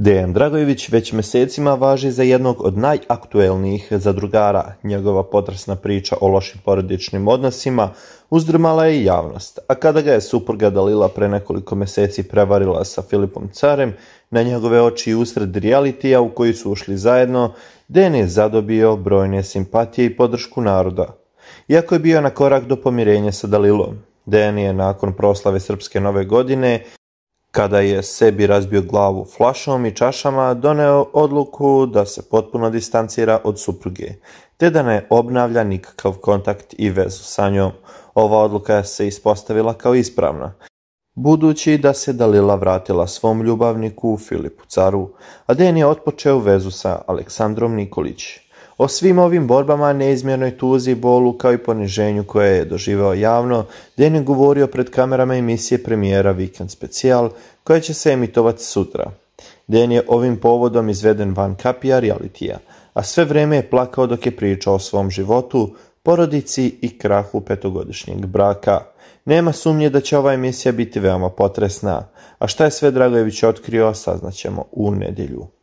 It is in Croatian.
Dejan Dragojević već mjesecima važi za jednog od najaktuelnijih zadrugara. Njegova potrasna priča o lošim porodičnim odnosima uzdrmala je javnost, a kada ga je supruga Dalila pre nekoliko mjeseci prevarila sa Filipom Carem, na njegove oči usred realitija u koji su ušli zajedno, Dejan je zadobio brojne simpatije i podršku naroda. Iako je bio na korak do pomirenja sa Dalilom, Dejan je nakon proslave Srpske nove godine kada je sebi razbio glavu flašom i čašama, doneo odluku da se potpuno distancira od supruge, te da ne obnavlja nikakav kontakt i vezu sa njom. Ova odluka se ispostavila kao ispravna, budući da se Dalila vratila svom ljubavniku Filipu Caru, a Den je otpočeo vezu sa Aleksandrom Nikolić. O svim ovim borbama, neizmjernoj tuzi, bolu kao i poniženju koje je doživao javno, den je govorio pred kamerama emisije premijera Weekend Special koja će se emitovati sutra. Den je ovim povodom izveden van kapija realitija, a sve vrijeme je plakao dok je pričao o svom životu, porodici i krahu petogodišnjeg braka. Nema sumnje da će ova emisija biti veoma potresna, a šta je sve Dragojević otkrio saznaćemo u nedjelju.